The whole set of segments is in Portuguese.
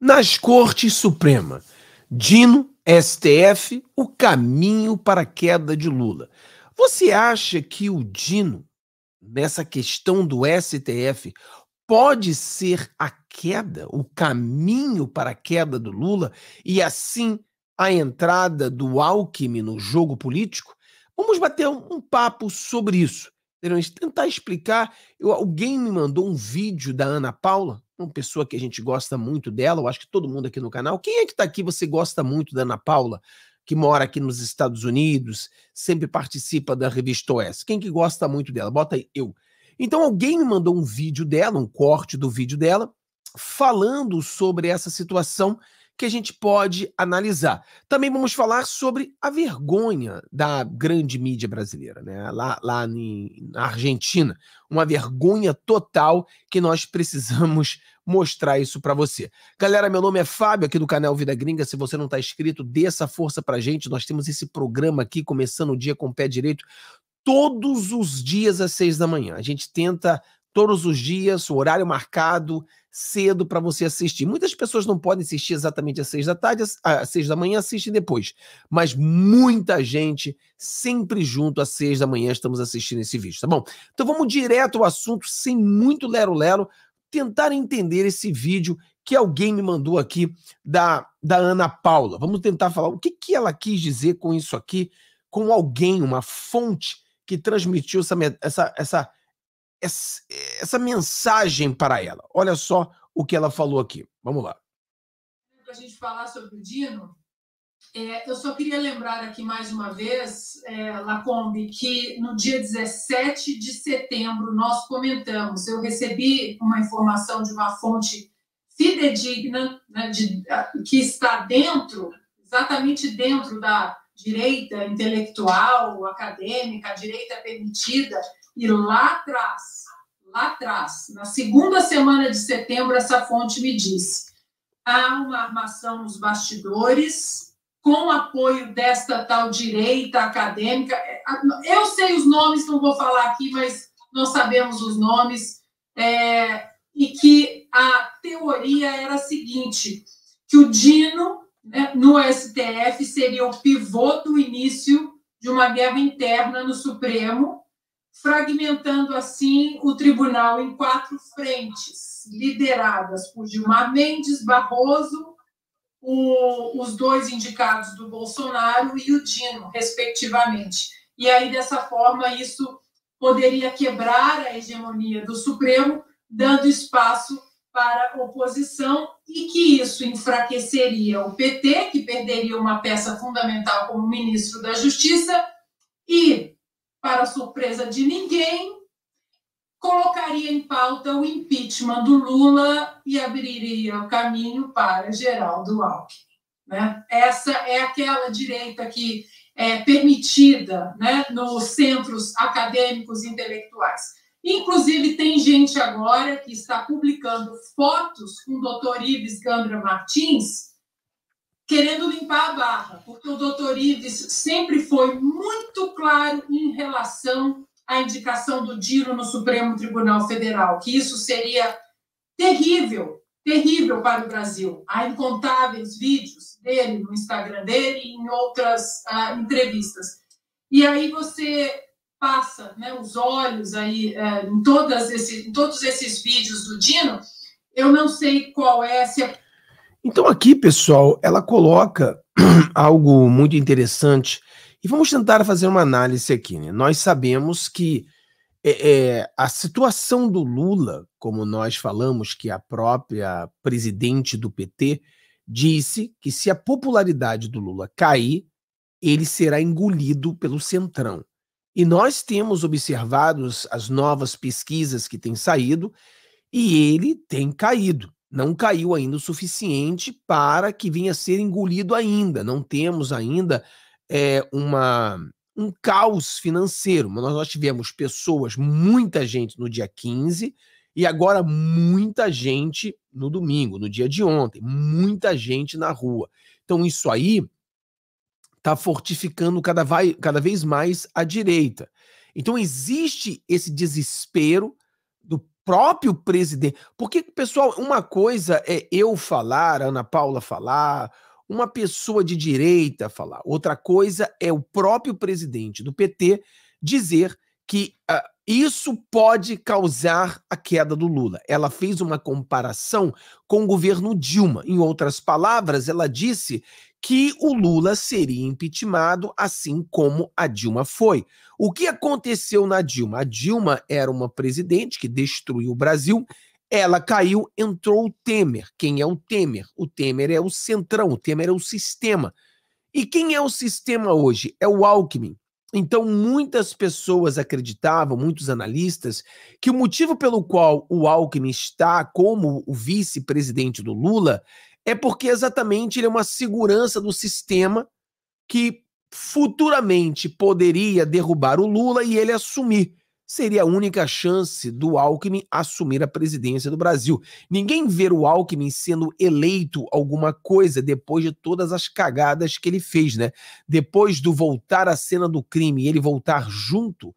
Nas Cortes Suprema, Dino, STF, o caminho para a queda de Lula. Você acha que o Dino, nessa questão do STF, pode ser a queda, o caminho para a queda do Lula e assim a entrada do Alckmin no jogo político? Vamos bater um, papo sobre isso. Tentar explicar. Eu, alguém me mandou um vídeo da Ana Paula, uma pessoa que a gente gosta muito dela, eu acho que todo mundo aqui no canal. Quem é que está aqui você gosta muito da Ana Paula, que mora aqui nos Estados Unidos, sempre participa da revista OS? Quem que gosta muito dela? Bota aí, eu. Então alguém me mandou um vídeo dela, um corte do vídeo dela, falando sobre essa situação que a gente pode analisar. Também vamos falar sobre a vergonha da grande mídia brasileira, né? lá, lá em, na Argentina. Uma vergonha total que nós precisamos mostrar isso para você. Galera, meu nome é Fábio, aqui do canal Vida Gringa. Se você não está inscrito, dê essa força para gente. Nós temos esse programa aqui, começando o dia com o pé direito, todos os dias às seis da manhã. A gente tenta todos os dias, o horário marcado, cedo para você assistir. Muitas pessoas não podem assistir exatamente às seis da tarde, ah, às seis da manhã assistem depois. Mas muita gente sempre junto às seis da manhã estamos assistindo esse vídeo, tá bom? Então vamos direto ao assunto, sem muito lero-lero, tentar entender esse vídeo que alguém me mandou aqui da, da Ana Paula. Vamos tentar falar o que, que ela quis dizer com isso aqui, com alguém, uma fonte que transmitiu essa, essa, essa essa, essa mensagem para ela. Olha só o que ela falou aqui. Vamos lá. Para a gente falar sobre o Dino, é, eu só queria lembrar aqui mais uma vez, é, Lacombe, que no dia 17 de setembro nós comentamos, eu recebi uma informação de uma fonte fidedigna, né, de, que está dentro, exatamente dentro da direita intelectual, acadêmica, direita permitida, e lá atrás, lá atrás, na segunda semana de setembro, essa fonte me disse: há uma armação nos bastidores, com apoio desta tal direita acadêmica. É, eu sei os nomes, não vou falar aqui, mas nós sabemos os nomes. É, e que a teoria era a seguinte: que o Dino né, no STF seria o pivô do início de uma guerra interna no Supremo fragmentando assim o tribunal em quatro frentes, lideradas por Gilmar Mendes Barroso, o, os dois indicados do Bolsonaro e o Dino, respectivamente. E aí, dessa forma, isso poderia quebrar a hegemonia do Supremo, dando espaço para oposição, e que isso enfraqueceria o PT, que perderia uma peça fundamental como ministro da Justiça, e para surpresa de ninguém, colocaria em pauta o impeachment do Lula e abriria o caminho para Geraldo Alckmin. Né? Essa é aquela direita que é permitida né, nos centros acadêmicos e intelectuais. Inclusive, tem gente agora que está publicando fotos com o doutor Ives Gandra Martins, querendo limpar a barra, porque o doutor Ives sempre foi muito claro em relação à indicação do Dino no Supremo Tribunal Federal, que isso seria terrível, terrível para o Brasil. Há incontáveis vídeos dele no Instagram dele e em outras ah, entrevistas. E aí você passa né, os olhos aí eh, em, todas esse, em todos esses vídeos do Dino, eu não sei qual é, se é então, aqui, pessoal, ela coloca algo muito interessante e vamos tentar fazer uma análise aqui. Né? Nós sabemos que é, é, a situação do Lula, como nós falamos que a própria presidente do PT disse que se a popularidade do Lula cair, ele será engolido pelo Centrão. E nós temos observado as novas pesquisas que têm saído e ele tem caído não caiu ainda o suficiente para que venha a ser engolido ainda. Não temos ainda é, uma, um caos financeiro. Nós, nós tivemos pessoas, muita gente no dia 15 e agora muita gente no domingo, no dia de ontem, muita gente na rua. Então isso aí está fortificando cada, vai, cada vez mais a direita. Então existe esse desespero do próprio presidente. Porque, pessoal, uma coisa é eu falar, Ana Paula falar, uma pessoa de direita falar. Outra coisa é o próprio presidente do PT dizer que ah, isso pode causar a queda do Lula. Ela fez uma comparação com o governo Dilma. Em outras palavras, ela disse que o Lula seria impeachmentado, assim como a Dilma foi. O que aconteceu na Dilma? A Dilma era uma presidente que destruiu o Brasil. Ela caiu, entrou o Temer. Quem é o Temer? O Temer é o centrão, o Temer é o sistema. E quem é o sistema hoje? É o Alckmin. Então, muitas pessoas acreditavam, muitos analistas, que o motivo pelo qual o Alckmin está como o vice-presidente do Lula é porque exatamente ele é uma segurança do sistema que futuramente poderia derrubar o Lula e ele assumir seria a única chance do Alckmin assumir a presidência do Brasil. Ninguém vê o Alckmin sendo eleito alguma coisa depois de todas as cagadas que ele fez, né? Depois do voltar à cena do crime e ele voltar junto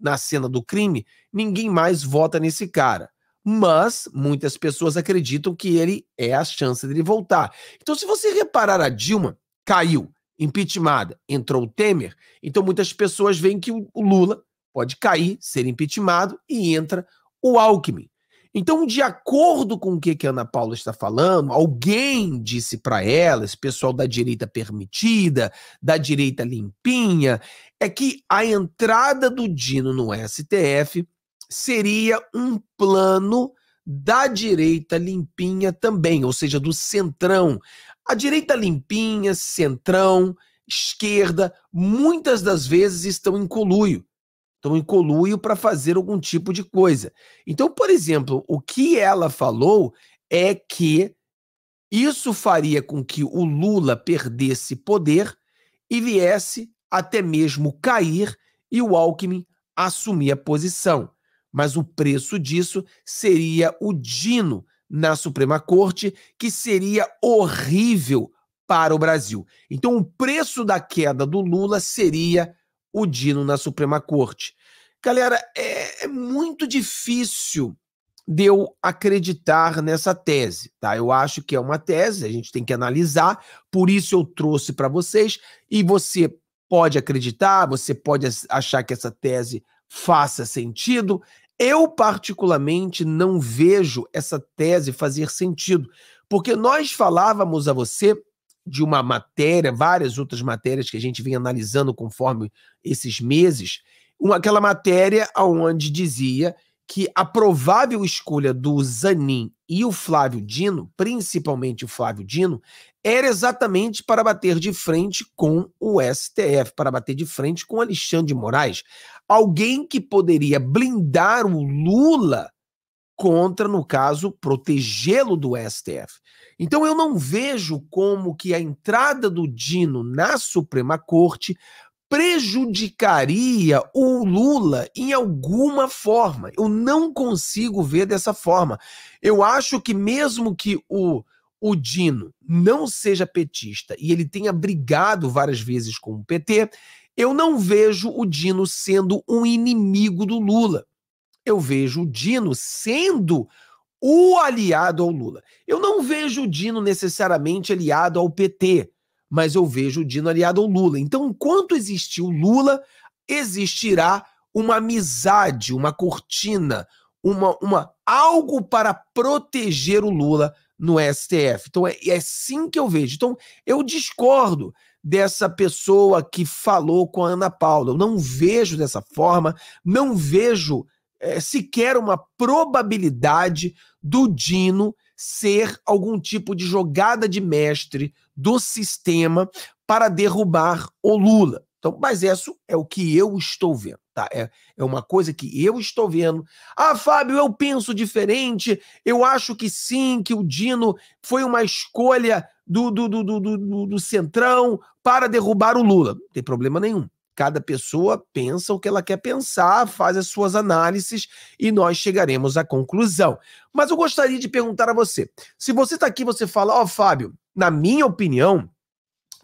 na cena do crime, ninguém mais vota nesse cara. Mas muitas pessoas acreditam que ele é a chance dele voltar. Então, se você reparar, a Dilma caiu, impeachmentada, entrou o Temer, então muitas pessoas veem que o Lula pode cair, ser impeachmentado e entra o Alckmin. Então, de acordo com o que, que a Ana Paula está falando, alguém disse para ela, esse pessoal da direita permitida, da direita limpinha, é que a entrada do Dino no STF seria um plano da direita limpinha também, ou seja, do centrão. A direita limpinha, centrão, esquerda, muitas das vezes estão em coluio estão em conluio para fazer algum tipo de coisa. Então, por exemplo, o que ela falou é que isso faria com que o Lula perdesse poder e viesse até mesmo cair e o Alckmin assumir a posição. Mas o preço disso seria o Dino na Suprema Corte, que seria horrível para o Brasil. Então, o preço da queda do Lula seria o Dino na Suprema Corte. Galera, é, é muito difícil de eu acreditar nessa tese, tá? Eu acho que é uma tese, a gente tem que analisar, por isso eu trouxe para vocês e você pode acreditar, você pode achar que essa tese faça sentido. Eu particularmente não vejo essa tese fazer sentido, porque nós falávamos a você de uma matéria, várias outras matérias que a gente vem analisando conforme esses meses, uma, aquela matéria onde dizia que a provável escolha do Zanin e o Flávio Dino, principalmente o Flávio Dino, era exatamente para bater de frente com o STF, para bater de frente com Alexandre de Moraes, alguém que poderia blindar o Lula contra, no caso, protegê-lo do STF. Então eu não vejo como que a entrada do Dino na Suprema Corte prejudicaria o Lula em alguma forma. Eu não consigo ver dessa forma. Eu acho que mesmo que o o Dino não seja petista e ele tenha brigado várias vezes com o PT, eu não vejo o Dino sendo um inimigo do Lula eu vejo o Dino sendo o aliado ao Lula. Eu não vejo o Dino necessariamente aliado ao PT, mas eu vejo o Dino aliado ao Lula. Então, enquanto existir o Lula, existirá uma amizade, uma cortina, uma, uma algo para proteger o Lula no STF. Então é, é assim que eu vejo. Então eu discordo dessa pessoa que falou com a Ana Paula. Eu não vejo dessa forma, não vejo é, sequer uma probabilidade do Dino ser algum tipo de jogada de mestre do sistema para derrubar o Lula. Então, mas isso é o que eu estou vendo, tá? É, é uma coisa que eu estou vendo. Ah, Fábio, eu penso diferente. Eu acho que sim, que o Dino foi uma escolha do, do, do, do, do, do Centrão para derrubar o Lula. Não tem problema nenhum. Cada pessoa pensa o que ela quer pensar, faz as suas análises e nós chegaremos à conclusão. Mas eu gostaria de perguntar a você: se você está aqui, você fala, ó, oh, Fábio, na minha opinião,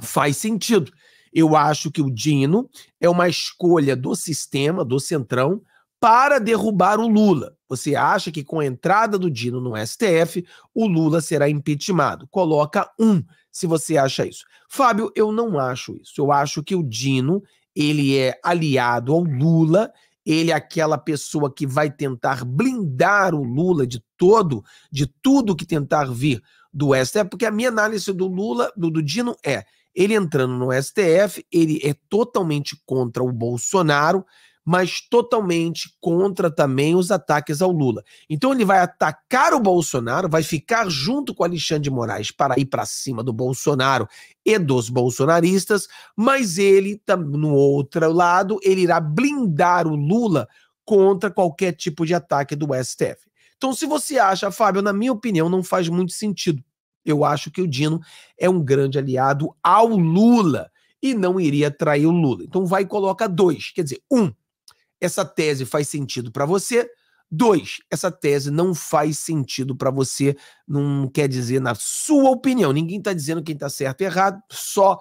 faz sentido. Eu acho que o Dino é uma escolha do sistema, do Centrão, para derrubar o Lula. Você acha que com a entrada do Dino no STF, o Lula será impeachmentado? Coloca um, se você acha isso. Fábio, eu não acho isso. Eu acho que o Dino ele é aliado ao Lula, ele é aquela pessoa que vai tentar blindar o Lula de todo, de tudo que tentar vir do STF, é porque a minha análise do Lula, do, do Dino, é ele entrando no STF, ele é totalmente contra o Bolsonaro, mas totalmente contra também os ataques ao Lula. Então ele vai atacar o Bolsonaro, vai ficar junto com Alexandre de Moraes para ir para cima do Bolsonaro e dos bolsonaristas, mas ele, no outro lado, ele irá blindar o Lula contra qualquer tipo de ataque do STF. Então, se você acha, Fábio, na minha opinião, não faz muito sentido. Eu acho que o Dino é um grande aliado ao Lula e não iria trair o Lula. Então, vai e coloca dois. Quer dizer, um, essa tese faz sentido para você. Dois, essa tese não faz sentido para você, não quer dizer na sua opinião. Ninguém está dizendo quem está certo e errado, só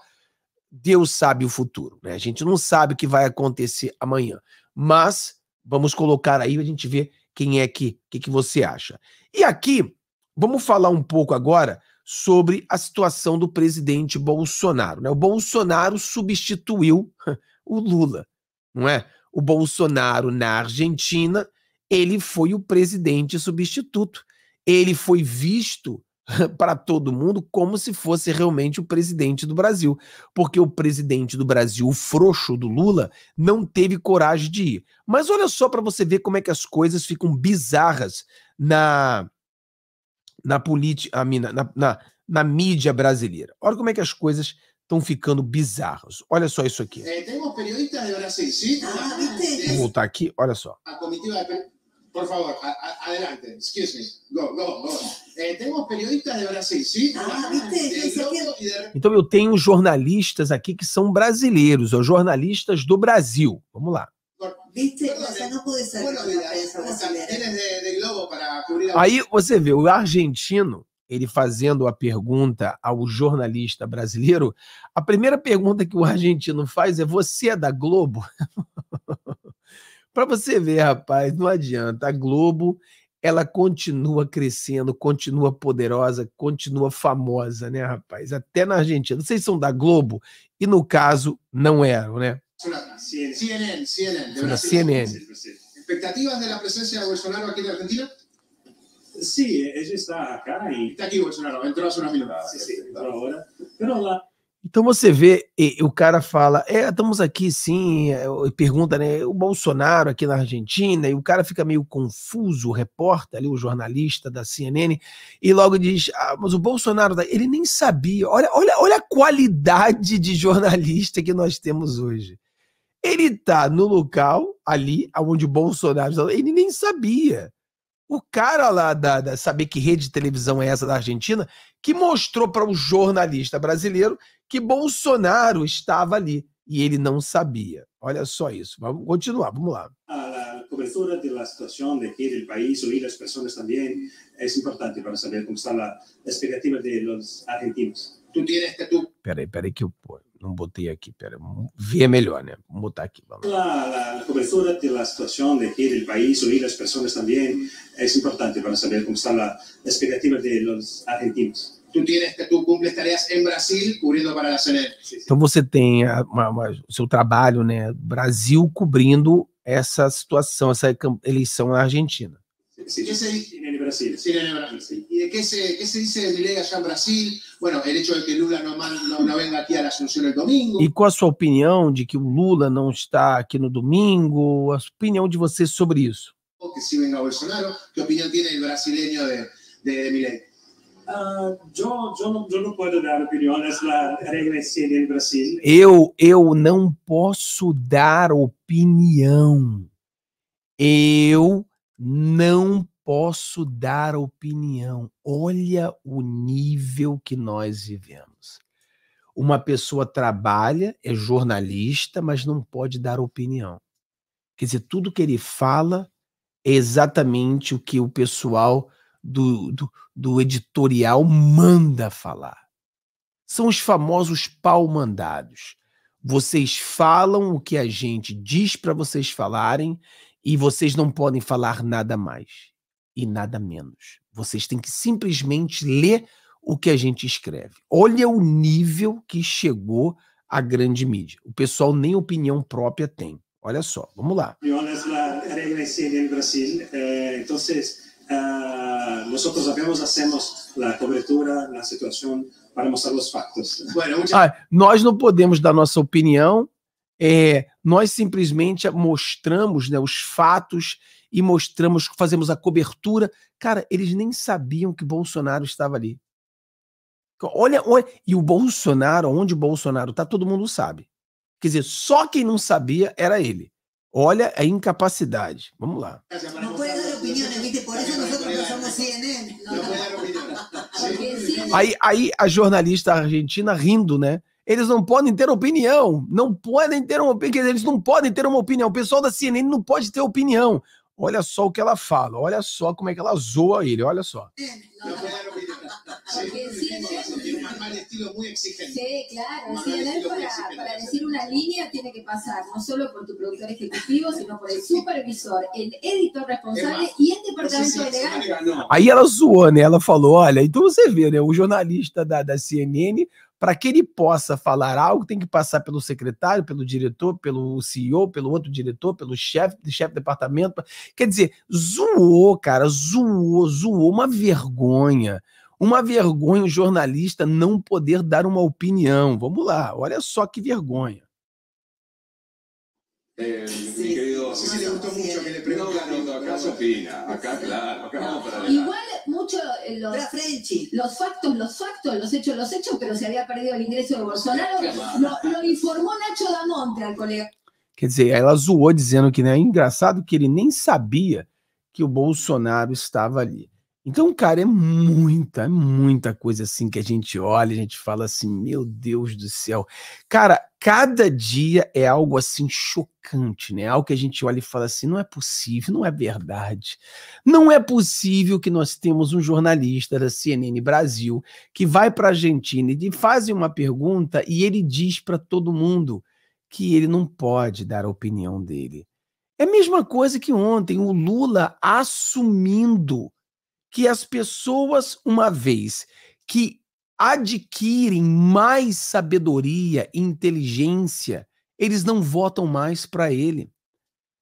Deus sabe o futuro. Né? A gente não sabe o que vai acontecer amanhã. Mas vamos colocar aí a gente ver quem é que, que, que você acha. E aqui, vamos falar um pouco agora sobre a situação do presidente Bolsonaro. Né? O Bolsonaro substituiu o Lula, não é? o Bolsonaro na Argentina, ele foi o presidente substituto. Ele foi visto para todo mundo como se fosse realmente o presidente do Brasil, porque o presidente do Brasil, o frouxo do Lula, não teve coragem de ir. Mas olha só para você ver como é que as coisas ficam bizarras na na política, na, na, na mídia brasileira. Olha como é que as coisas estão ficando bizarros. Olha só isso aqui. Eh, ah, Vou voltar aqui, olha só. Ah, Por favor, adelante. Excuse me. Go, go, go. Eh, periodistas de Brasil, ah, eh, Então eu tenho jornalistas aqui que são brasileiros, é ou jornalistas do Brasil. Vamos lá. Aí você vê, o argentino ele fazendo a pergunta ao jornalista brasileiro, a primeira pergunta que o argentino faz é: Você é da Globo? Para você ver, rapaz, não adianta. A Globo, ela continua crescendo, continua poderosa, continua famosa, né, rapaz? Até na Argentina. Vocês são da Globo e, no caso, não eram, né? CNN, CNN, CNN. CNN. Expectativas da presença de Bolsonaro aqui na Argentina? Sí, ella está acá Está aqui, Bolsonaro. Entrou hace unos minutos. Sí, sí, entró ahora. Pero Então você vê, e, o cara fala, é, estamos aqui sim, é, e pergunta, né, o Bolsonaro aqui na Argentina, e o cara fica meio confuso, o repórter ali, o jornalista da CNN, e logo diz, ah, mas o Bolsonaro, tá", ele nem sabia, olha, olha, olha a qualidade de jornalista que nós temos hoje. Ele tá no local, ali, onde o Bolsonaro, tá, ele nem sabia. O cara lá da, da saber que rede de televisão é essa da Argentina, que mostrou para um jornalista brasileiro que Bolsonaro estava ali e ele não sabia. Olha só isso. Vamos continuar, vamos lá. la cobertura de la situación de aquí del país, oír las personas también, es importante para saber cómo está la expectativa de los argentinos. Tú tienes que tú... Peraí, peraí que eu não botei aquí, peraí, né? botar La, la cobertura de la situación de aquí del país, oír las personas también, es importante para saber cómo está la expectativa de los argentinos. Tú tienes que tú cumples tareas en Brasil cubriendo para la CNN. Entonces, você tem a, trabajo o seu né? Brasil cubriendo essa situação, essa eleição na Argentina. ¿Qué se qué se, dice de Milei allá en Brasil? Bueno, el hecho de que Lula no, no, no venga aquí a la Asunción el domingo. E qual a sua opinião de que o Lula não está aqui no domingo? A opinião de você sobre isso? Que si Bolsonaro, que opinião tiene el brasileño de, de, de Milei? Ah, eu, eu não posso dar opinião. Eu não posso dar opinião. Olha o nível que nós vivemos. Uma pessoa trabalha, é jornalista, mas não pode dar opinião. Quer dizer, tudo que ele fala é exatamente o que o pessoal do, do, do editorial manda falar. São os famosos pau-mandados. Vocês falam o que a gente diz para vocês falarem e vocês não podem falar nada mais e nada menos. Vocês têm que simplesmente ler o que a gente escreve. Olha o nível que chegou a grande mídia. O pessoal nem opinião própria tem. Olha só, vamos lá. Leon es Brasil nosotros apenas hacemos la cobertura, la situación para mostrar os fatos. Bueno, ah, nós não podemos dar nossa opinião, é, nós simplesmente mostramos né, os fatos e mostramos, fazemos a cobertura. Cara, eles nem sabiam que Bolsonaro estava ali. Olha, olha e o Bolsonaro, onde o Bolsonaro está, todo mundo sabe. Quer dizer, só quem não sabia era ele. Olha a incapacidade. Vamos lá. Não conheço opiniones, ¿viste? Por eso nosotros no somos CNN. Aí, aí a jornalista argentina rindo, né? Eles não podem ter opinião, não podem ter uma opinião, eles não podem ter uma opinião. O pessoal da CNN não pode ter opinião. Olha só o que ela fala, olha só como é que ela zoa ele, olha só. Não, não. Sí, sí, sí. Marcar estilo muy exigente. Sí, claro. Marcar sí, él para, para, decir una línea tiene que pasar no solo por tu productor ejecutivo, sino por el supervisor, el editor responsable e o departamento legal. Aí ela zoou, né? Ela falou: olha, então você vê, né? O jornalista da, da CNN para que ele possa falar algo, tem que passar pelo secretário, pelo diretor, pelo CEO, pelo outro diretor, pelo chefe, chefe de departamento. Quer dizer, zoou, cara, zoou, zoou, uma vergonha. Uma vergonha o jornalista não poder dar uma opinião. Vamos lá, olha só que vergonha. Eh, sí, mi querido, sí, sí, le gustó mucho que le No, acá se opina, acá claro, acá vamos para adelante. Igual mucho eh, los, los factos, los factos, los hechos, los hechos, pero se había perdido el ingreso de Bolsonaro. Lo, lo informó Nacho Damontra, el colega. Quer dizer, ela zoou dizendo que né, é engraçado que ele nem sabia que o Bolsonaro estava ali. Então, cara, é muita, é muita coisa assim que a gente olha, a gente fala assim, meu Deus do céu. Cara, cada dia é algo assim chocante, né? Algo que a gente olha e fala assim, não é possível, não é verdade. Não é possível que nós temos um jornalista da CNN Brasil que vai para a Argentina e faz uma pergunta e ele diz para todo mundo que ele não pode dar a opinião dele. É a mesma coisa que ontem o Lula assumindo que as pessoas, uma vez que adquirem mais sabedoria e inteligência, eles não votam mais para ele.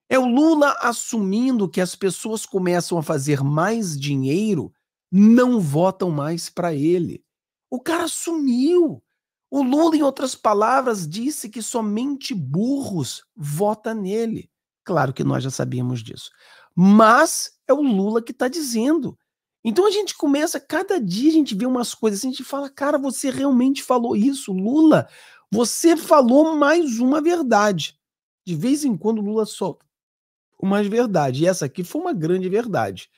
É o Lula assumindo que as pessoas começam a fazer mais dinheiro, não votam mais para ele. O cara assumiu. O Lula, em outras palavras, disse que somente burros vota nele. Claro que nós já sabíamos disso. Mas é o Lula que está dizendo. Então a gente começa, cada dia a gente vê umas coisas, a gente fala, cara, você realmente falou isso, Lula. Você falou mais uma verdade. De vez em quando Lula solta uma verdade E essa aqui foi uma grande verdade.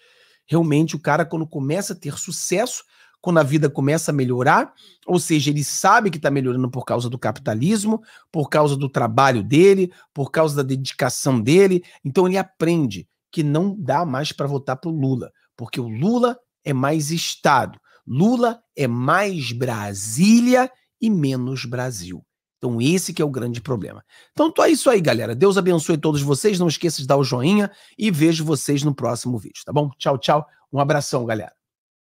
Realmente, o cara, quando começa a ter sucesso, quando a vida começa a melhorar, ou seja, ele sabe que está melhorando por causa do capitalismo, por causa do trabalho dele, por causa da dedicação dele. Então ele aprende que não dá mais para votar para o Lula porque o Lula é mais Estado. Lula é mais Brasília e menos Brasil. Então, esse que é o grande problema. Então, é isso aí, galera. Deus abençoe todos vocês. Não esqueça de dar o joinha e vejo vocês no próximo vídeo, tá bom? Tchau, tchau. Um abração, galera.